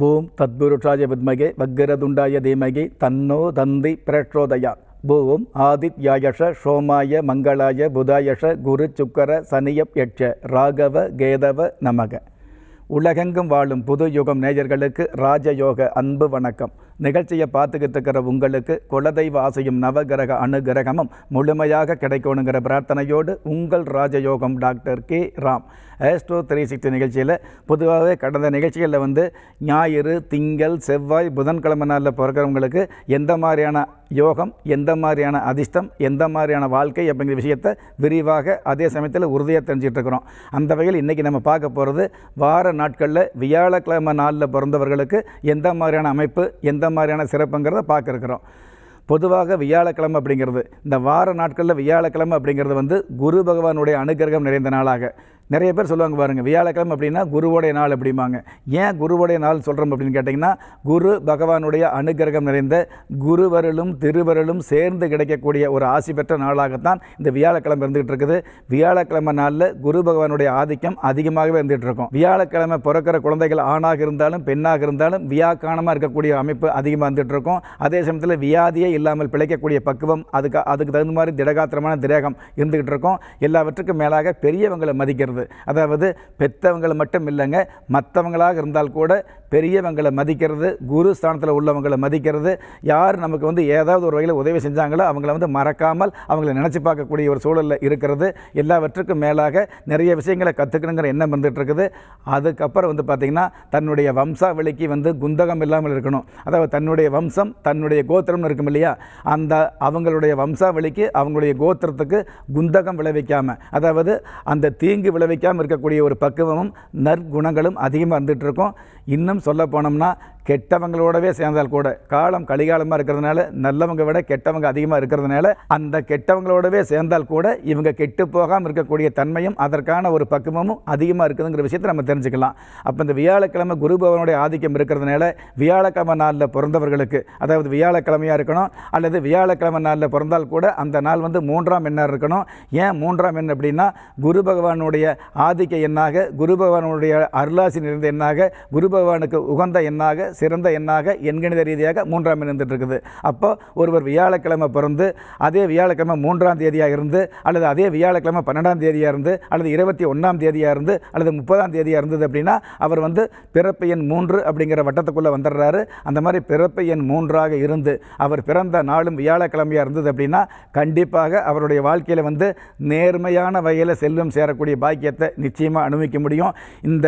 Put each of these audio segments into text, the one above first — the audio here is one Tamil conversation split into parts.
பூம் தத்புருஷாய வித்மகே வக்கரதுண்டாய தீமகி தன்னோ தந்தி பிரேட்சோதயா பூவும் ஆதித்யாயஷ சோமாய மங்களாய புதாயஷ குரு சுக்கர சனியப் யட்ச ராகவ கேதவ நமக உலகெங்கும் வாழும் புது யுகம் நேயர்களுக்கு ராஜயோக அன்பு வணக்கம் நிகழ்ச்சியை பார்த்துக்கிட்டு இருக்கிற உங்களுக்கு குலதெய்வ ஆசையும் நவகிரக அணுகிரகமும் முழுமையாக கிடைக்கணுங்கிற பிரார்த்தனையோடு உங்கள் ராஜயோகம் doctor K Ram astro three sixty நிகழ்ச்சியில் பொதுவாகவே கடந்த நிகழ்ச்சிகளில் வந்து ஞாயிறு திங்கள் செவ்வாய் புதன்கிழமை நாளில் பிறக்கிறவங்களுக்கு எந்த மாதிரியான யோகம் எந்த மாதிரியான அதிர்ஷ்டம் எந்த மாதிரியான வாழ்க்கை அப்படிங்கிற விஷயத்தை விரிவாக அதே சமயத்தில் உறுதியாக தெரிஞ்சிட்ருக்கிறோம் அந்த வகையில் இன்றைக்கி நம்ம பார்க்க போகிறது வார நாட்களில் வியாழக்கிழமை நாளில் பிறந்தவர்களுக்கு எந்த மாதிரியான அமைப்பு எந்த மாதிரியான சிறப்புங்கிறத பார்க்குறோம் பொதுவாக வியாழக்கிழமை அப்படிங்கிறது இந்த வார நாட்களில் வியாழக்கிழமை அப்படிங்கிறது வந்து குரு பகவானுடைய அனுகிரகம் நிறைந்த நாளாக நிறைய பேர் சொல்லுவாங்க பாருங்கள் வியாழக்கிழமை அப்படின்னா குருவோடைய நாள் அப்படிம்பாங்க ஏன் குருவோடைய நாள் சொல்கிறோம் அப்படின்னு கேட்டிங்கன்னா குரு பகவானுடைய அனுகிரகம் நிறைந்த குருவருளும் திருவருளும் சேர்ந்து கிடைக்கக்கூடிய ஒரு ஆசி பெற்ற நாளாகத்தான் இந்த வியாழக்கிழமை இருந்துகிட்டு இருக்குது வியாழக்கிழமை நாளில் குரு பகவானுடைய ஆதிக்கம் அதிகமாகவே இருந்துகிட்டு இருக்கும் வியாழக்கிழமை பிறக்கிற குழந்தைகள் ஆணாக இருந்தாலும் பெண்ணாக இருந்தாலும் வியாக்கானமாக இருக்கக்கூடிய அமைப்பு அதிகமாக இருந்துகிட்டு இருக்கும் அதே சமயத்தில் வியாதியே இல்லாமல் பிழைக்கக்கூடிய பக்குவம் அதுக்கு அதுக்கு தகுந்த மாதிரி திடகாத்திரமான திரேகம் இருந்துகிட்டு இருக்கும் எல்லாவற்றுக்கும் மேலாக பெரியவங்களை மதிக்கிறது அதாவது பெற்றவங்களை மட்டும் இல்லைங்க மற்றவங்களாக இருந்தால் கூட பெரியவங்களை மதிக்கிறது குரு ஸ்தானத்தில் உள்ளவங்களை மதிக்கிறது யார் நமக்கு வந்து ஏதாவது ஒரு வகையில் உதவி செஞ்சாங்களோ அவங்கள வந்து மறக்காமல் அவங்கள நினச்சி பார்க்கக்கூடிய ஒரு சூழலில் இருக்கிறது எல்லாவற்றுக்கும் மேலாக நிறைய விஷயங்களை கற்றுக்கணுங்கிற எண்ணம் வந்துட்டுருக்குது அதுக்கப்புறம் வந்து பார்த்திங்கன்னா தன்னுடைய வம்சாவளிக்கு வந்து குந்தகம் இல்லாமல் இருக்கணும் அதாவது தன்னுடைய வம்சம் தன்னுடைய கோத்திரம்னு இருக்கும் இல்லையா அந்த அவங்களுடைய வம்சாவளிக்கு அவங்களுடைய கோத்திரத்துக்கு குந்தகம் விளைவிக்காமல் அதாவது அந்த தீங்கு விளைவிக்காமல் இருக்கக்கூடிய ஒரு பக்குவமும் நற்குணங்களும் அதிகமாக இருந்துகிட்ருக்கும் இன்னும் சொல்ல போனோம்னா கெட்டவங்களோடவே சேர்ந்தால் கூட காலம் கலிகாலமாக இருக்கிறதுனால நல்லவங்க விட கெட்டவங்க அதிகமாக இருக்கிறதுனால அந்த கெட்டவங்களோடவே சேர்ந்தால் கூட இவங்க கெட்டு போகாமல் இருக்கக்கூடிய தன்மையும் அதற்கான ஒரு பக்குவமும் அதிகமாக இருக்குதுங்கிற விஷயத்தை நம்ம தெரிஞ்சுக்கலாம் அப்போ இந்த வியாழக்கிழமை குரு பவனுடைய ஆதிக்கம் இருக்கிறதுனால வியாழக்கிழமை நாளில் பிறந்தவர்களுக்கு அதாவது வியாழக்கிழமையாக இருக்கணும் அல்லது வியாழக்கிழமை நாளில் பிறந்தால் கூட அந்த நாள் வந்து மூன்றாம் எண்ணாக இருக்கணும் ஏன் மூன்றாம் எண் அப்படின்னா குரு பகவானுடைய ஆதிக்க எண்ணாக குரு பகவானுடைய அருளாசி நிறைந்த எண்ணாக குரு பகவானுக்கு உகந்த எண்ணாக சிறந்த எண்ணாக எண்கணித ரீதியாக மூன்றாம் இருந்துட்டு இருக்குது அப்போ ஒருவர் வியாழக்கிழமை பிறந்து அதே வியாழக்கிழமை மூன்றாம் தேதியாக இருந்து அல்லது அதே வியாழக்கிழமை பன்னெண்டாம் தேதியாக இருந்து அல்லது இருபத்தி ஒன்றாம் தேதியாக இருந்து அல்லது முப்பதாம் தேதியாக இருந்தது அப்படின்னா அவர் வந்து பிறப்பு எண் மூன்று அப்படிங்கிற வட்டத்துக்குள்ளே வந்துடுறாரு அந்த மாதிரி பிறப்பு எண் மூன்றாக இருந்து அவர் பிறந்த நாளும் வியாழக்கிழமையாக இருந்தது அப்படின்னா கண்டிப்பாக அவருடைய வாழ்க்கையில் வந்து நேர்மையான வகையில் செல்வம் சேரக்கூடிய பாக்கியத்தை நிச்சயமாக அனுபவிக்க முடியும் இந்த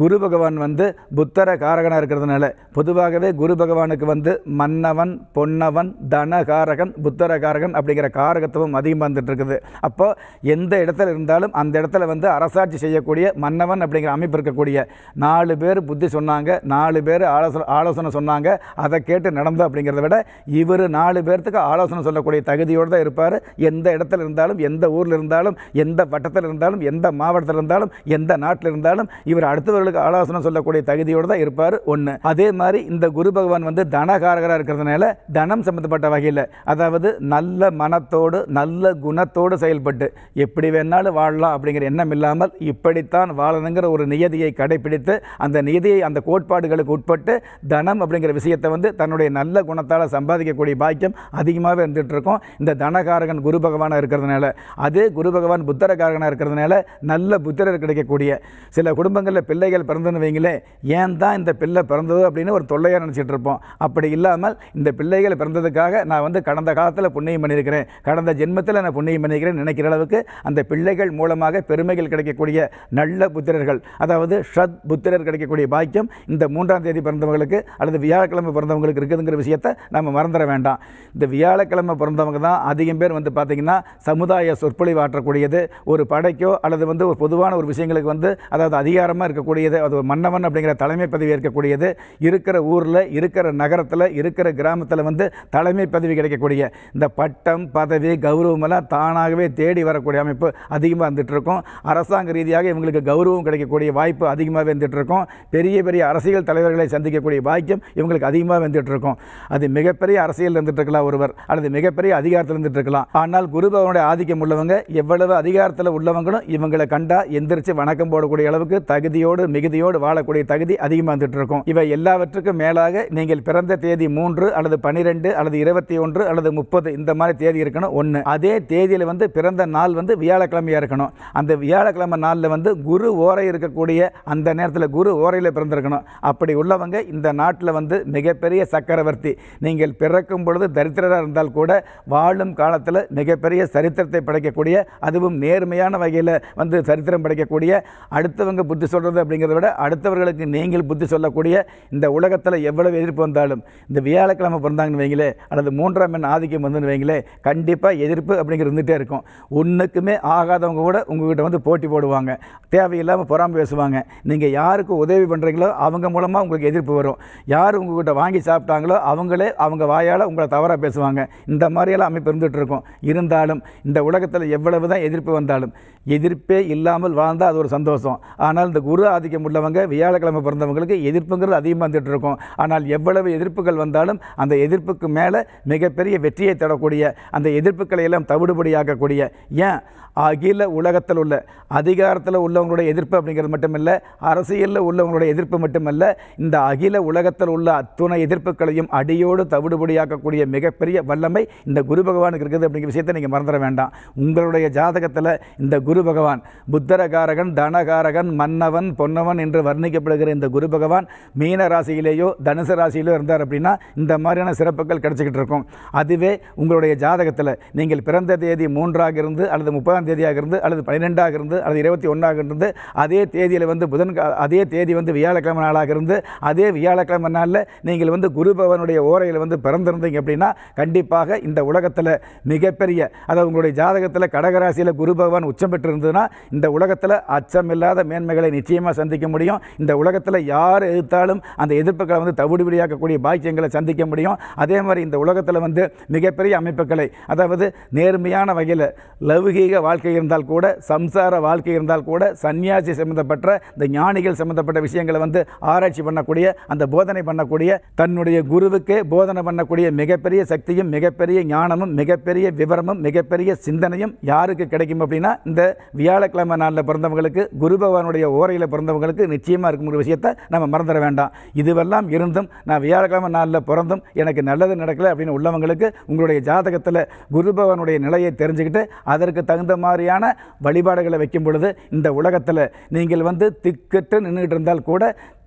குரு பகவான் வந்து புத்தர காரகனாக இருக்கிறதுனால பொதுவாகவே குரு பகவானுக்கு வந்து மன்னவன் பொன்னவன் தன காரகன் புத்தர காரகன் அப்படிங்கிற காரகத்துவம் அதிகமாக வந்துட்டு இருக்குது அப்போது எந்த இடத்துல இருந்தாலும் அந்த இடத்துல வந்து அரசாட்சி செய்யக்கூடிய மன்னவன் அப்படிங்கிற அமைப்பு இருக்கக்கூடிய நாலு பேர் புத்தி சொன்னாங்க நாலு பேர் ஆலோசனை ஆலோசனை சொன்னாங்க அதை கேட்டு நடந்தோம் அப்படிங்கிறத விட இவர் நாலு பேர்த்துக்கு ஆலோசனை சொல்லக்கூடிய தகுதியோடு தான் இருப்பார் எந்த இடத்துல இருந்தாலும் எந்த ஊரில் இருந்தாலும் எந்த வட்டத்தில் இருந்தாலும் எந்த மாவட்டத்தில் இருந்தாலும் எந்த நாட்டில் இருந்தாலும் இவர் அடுத்து பெரியவர்களுக்கு ஆலோசனை சொல்லக்கூடிய தகுதியோடு தான் இருப்பார் ஒன்று அதே மாதிரி இந்த குரு பகவான் வந்து தனகாரகராக இருக்கிறதுனால தனம் சம்மந்தப்பட்ட வகையில் அதாவது நல்ல மனத்தோடு நல்ல குணத்தோடு செயல்பட்டு எப்படி வேணாலும் வாழலாம் அப்படிங்கிற எண்ணம் இல்லாமல் இப்படித்தான் வாழணுங்கிற ஒரு நியதியை கடைபிடித்து அந்த நியதியை அந்த கோட்பாடுகளுக்கு உட்பட்டு தனம் அப்படிங்கிற விஷயத்தை வந்து தன்னுடைய நல்ல குணத்தால் சம்பாதிக்கக்கூடிய பாக்கியம் அதிகமாகவே இருக்கும் இந்த தனகாரகன் குரு பகவானாக இருக்கிறதுனால அதே குரு பகவான் புத்தரகாரகனாக இருக்கிறதுனால நல்ல புத்திரர் கிடைக்கக்கூடிய சில குடும்பங்களில் பிள்ளை பிள்ளைகள் பிறந்ததுன்னு வைங்களே ஏன் தான் இந்த பிள்ளை பிறந்தது அப்படின்னு ஒரு தொல்லையாக நினச்சிட்டு இருப்போம் அப்படி இல்லாமல் இந்த பிள்ளைகள் பிறந்ததுக்காக நான் வந்து கடந்த காலத்தில் புண்ணியம் பண்ணியிருக்கிறேன் கடந்த ஜென்மத்தில் நான் புண்ணியம் பண்ணியிருக்கிறேன் நினைக்கிற அளவுக்கு அந்த பிள்ளைகள் மூலமாக பெருமைகள் கிடைக்கக்கூடிய நல்ல புத்திரர்கள் அதாவது ஷத் புத்திரர் கிடைக்கக்கூடிய பாக்கியம் இந்த மூன்றாம் தேதி பிறந்தவங்களுக்கு அல்லது வியாழக்கிழமை பிறந்தவங்களுக்கு இருக்குதுங்கிற விஷயத்தை நம்ம மறந்துட வேண்டாம் இந்த வியாழக்கிழமை பிறந்தவங்க தான் அதிகம் பேர் வந்து பார்த்திங்கன்னா சமுதாய சொற்பொழிவாற்றக்கூடியது ஒரு படைக்கோ அல்லது வந்து ஒரு பொதுவான ஒரு விஷயங்களுக்கு வந்து அதாவது அதிகாரமாக இருக்கக்கூடிய இருக்கக்கூடியது அது மன்னவன் அப்படிங்கிற தலைமை பதவி இருக்கக்கூடியது இருக்கிற ஊரில் இருக்கிற நகரத்தில் இருக்கிற கிராமத்தில் வந்து தலைமை பதவி கிடைக்கக்கூடிய இந்த பட்டம் பதவி கௌரவமெல்லாம் தானாகவே தேடி வரக்கூடிய அமைப்பு அதிகமாக வந்துட்டுருக்கும் அரசாங்க ரீதியாக இவங்களுக்கு கௌரவம் கிடைக்கக்கூடிய வாய்ப்பு அதிகமாக வந்துட்டுருக்கும் பெரிய பெரிய அரசியல் தலைவர்களை சந்திக்கக்கூடிய வாக்கியம் இவங்களுக்கு அதிகமாக வந்துட்டுருக்கும் அது மிகப்பெரிய அரசியல் இருந்துட்டுருக்கலாம் ஒருவர் அல்லது மிகப்பெரிய அதிகாரத்தில் இருந்துட்டு இருக்கலாம் ஆனால் பகவனுடைய ஆதிக்கம் உள்ளவங்க எவ்வளவு அதிகாரத்தில் உள்ளவங்களும் இவங்களை கண்டா எந்திரிச்சு வணக்கம் போடக்கூடிய அளவுக்கு தகுதியோடு மிகுதியோடு வாழக்கூடிய தகுதி அதிகமாக வந்துட்டு இருக்கும் இவை எல்லாவற்றுக்கும் மேலாக நீங்கள் பிறந்த தேதி மூன்று அல்லது பனிரெண்டு அல்லது இருபத்தி ஒன்று அல்லது முப்பது இந்த மாதிரி தேதி இருக்கணும் ஒன்று அதே தேதியில் வந்து பிறந்த நாள் வந்து வியாழக்கிழமையாக இருக்கணும் அந்த வியாழக்கிழமை நாளில் வந்து குரு ஓரை இருக்கக்கூடிய அந்த நேரத்தில் குரு ஓரையில் பிறந்திருக்கணும் அப்படி உள்ளவங்க இந்த நாட்டில் வந்து மிகப்பெரிய சக்கரவர்த்தி நீங்கள் பிறக்கும் பொழுது தரித்திரராக இருந்தால் கூட வாழும் காலத்தில் மிகப்பெரிய சரித்திரத்தை படைக்கக்கூடிய அதுவும் நேர்மையான வகையில் வந்து சரித்திரம் படைக்கக்கூடிய அடுத்தவங்க புத்தி சொல்கிறது அப்படிங்கிற அப்படிங்கிறத விட அடுத்தவர்களுக்கு நீங்கள் புத்தி சொல்லக்கூடிய இந்த உலகத்தில் எவ்வளவு எதிர்ப்பு வந்தாலும் இந்த வியாழக்கிழமை பிறந்தாங்கன்னு வைங்களே அல்லது மூன்றாம் எண் ஆதிக்கம் வந்துன்னு வைங்களே கண்டிப்பாக எதிர்ப்பு அப்படிங்கிறது இருந்துகிட்டே இருக்கும் ஒன்றுக்குமே ஆகாதவங்க கூட உங்ககிட்ட வந்து போட்டி போடுவாங்க தேவையில்லாமல் பொறாமல் பேசுவாங்க நீங்கள் யாருக்கு உதவி பண்ணுறீங்களோ அவங்க மூலமாக உங்களுக்கு எதிர்ப்பு வரும் யார் உங்ககிட்ட வாங்கி சாப்பிட்டாங்களோ அவங்களே அவங்க வாயால் உங்களை தவறாக பேசுவாங்க இந்த மாதிரியெல்லாம் அமைப்பு இருந்துகிட்டு இருக்கும் இருந்தாலும் இந்த உலகத்தில் எவ்வளவு தான் எதிர்ப்பு வந்தாலும் எதிர்ப்பே இல்லாமல் வாழ்ந்தால் அது ஒரு சந்தோஷம் ஆனால் இந்த குரு ஆதி ஆதிக்கம் உள்ளவங்க வியாழக்கிழமை பிறந்தவங்களுக்கு எதிர்ப்புங்கிறது அதிகமாக வந்துட்டு இருக்கும் ஆனால் எவ்வளவு எதிர்ப்புகள் வந்தாலும் அந்த எதிர்ப்புக்கு மேலே மிகப்பெரிய வெற்றியை தேடக்கூடிய அந்த எதிர்ப்புகளை எல்லாம் தவிடுபடியாக்கக்கூடிய ஏன் அகில உலகத்தில் உள்ள அதிகாரத்தில் உள்ளவங்களுடைய எதிர்ப்பு அப்படிங்கிறது மட்டுமல்ல அரசியலில் உள்ளவங்களுடைய எதிர்ப்பு மட்டுமல்ல இந்த அகில உலகத்தில் உள்ள அத்துணை எதிர்ப்புகளையும் அடியோடு தவிடுபடியாக்கக்கூடிய மிகப்பெரிய வல்லமை இந்த குரு பகவானுக்கு இருக்குது அப்படிங்கிற விஷயத்தை நீங்கள் மறந்துட வேண்டாம் உங்களுடைய ஜாதகத்தில் இந்த குரு பகவான் புத்தரகாரகன் தனகாரகன் மன்னவன் பொன்ன சொன்னவன் என்று வர்ணிக்கப்படுகிற இந்த குரு பகவான் மீன ராசியிலேயோ தனுசு ராசியிலோ இருந்தார் அப்படின்னா இந்த மாதிரியான சிறப்புகள் கிடச்சிக்கிட்டு இருக்கும் அதுவே உங்களுடைய ஜாதகத்தில் நீங்கள் பிறந்த தேதி மூன்றாக இருந்து அல்லது முப்பதாம் தேதியாக இருந்து அல்லது பன்னிரெண்டாக இருந்து அல்லது இருபத்தி ஒன்றாக இருந்து அதே தேதியில் வந்து புதன் அதே தேதி வந்து வியாழக்கிழமை நாளாக இருந்து அதே வியாழக்கிழமை நாளில் நீங்கள் வந்து குரு பகவானுடைய ஓரையில் வந்து பிறந்திருந்தீங்க அப்படின்னா கண்டிப்பாக இந்த உலகத்தில் மிகப்பெரிய அதாவது உங்களுடைய ஜாதகத்தில் கடகராசியில் குரு பகவான் உச்சம் பெற்றிருந்ததுன்னா இந்த உலகத்தில் அச்சமில்லாத மேன்மைகளை நிச்சயமாக சந்திக்க முடியும் இந்த உலகத்தில் யார் எதிர்த்தாலும் அந்த எதிர்ப்புகளை வந்து தவிடுபடியாக்கக்கூடிய பாக்கியங்களை சந்திக்க முடியும் அதே மாதிரி இந்த உலகத்தில் வந்து மிகப்பெரிய அமைப்புகளை அதாவது நேர்மையான வகையில் லௌகீக வாழ்க்கை இருந்தால் கூட சம்சார வாழ்க்கை இருந்தால் கூட சன்னியாசி சம்மந்தப்பட்ட இந்த ஞானிகள் சம்மந்தப்பட்ட விஷயங்களை வந்து ஆராய்ச்சி பண்ணக்கூடிய அந்த போதனை பண்ணக்கூடிய தன்னுடைய குருவுக்கு போதனை பண்ணக்கூடிய மிகப்பெரிய சக்தியும் மிகப்பெரிய ஞானமும் மிகப்பெரிய விவரமும் மிகப்பெரிய சிந்தனையும் யாருக்கு கிடைக்கும் அப்படின்னா இந்த வியாழக்கிழமை நாளில் பிறந்தவங்களுக்கு குரு பகவானுடைய ஓரையில் பிறந்த பிறந்தவங்களுக்கு நிச்சயமாக ஒரு விஷயத்தை நம்ம மறந்துட வேண்டாம் இதுவெல்லாம் இருந்தும் நான் வியாழக்கிழமை நாளில் பிறந்தும் எனக்கு நல்லது நடக்கலை அப்படின்னு உள்ளவங்களுக்கு உங்களுடைய ஜாதகத்தில் குருபவனுடைய நிலையை தெரிஞ்சுக்கிட்டு அதற்கு தகுந்த மாதிரியான வழிபாடுகளை வைக்கும் பொழுது இந்த உலகத்தில் நீங்கள் வந்து திக்கற்று நின்றுக்கிட்டு இருந்தால் கூட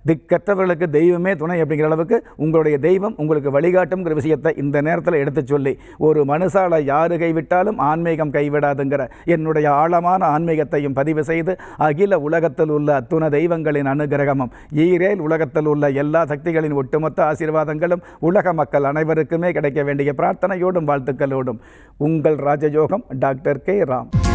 திக்கற்றவர்களுக்கு தெய்வமே துணை அப்படிங்கிற அளவுக்கு உங்களுடைய தெய்வம் உங்களுக்கு வழிகாட்டுங்கிற விஷயத்தை இந்த நேரத்தில் எடுத்து சொல்லி ஒரு மனுஷாலை யாரு கைவிட்டாலும் ஆன்மீகம் கைவிடாதுங்கிற என்னுடைய ஆழமான ஆன்மீகத்தையும் பதிவு செய்து அகில உலகத்தில் உள்ள அத்துண தெய்வங்களின் அனுகிரகமும் ஈரேல் உலகத்தில் உள்ள எல்லா சக்திகளின் ஒட்டுமொத்த ஆசீர்வாதங்களும் உலக மக்கள் அனைவருக்குமே கிடைக்க வேண்டிய பிரார்த்தனையோடும் வாழ்த்துக்களோடும் உங்கள் ராஜயோகம் டாக்டர் கே ராம்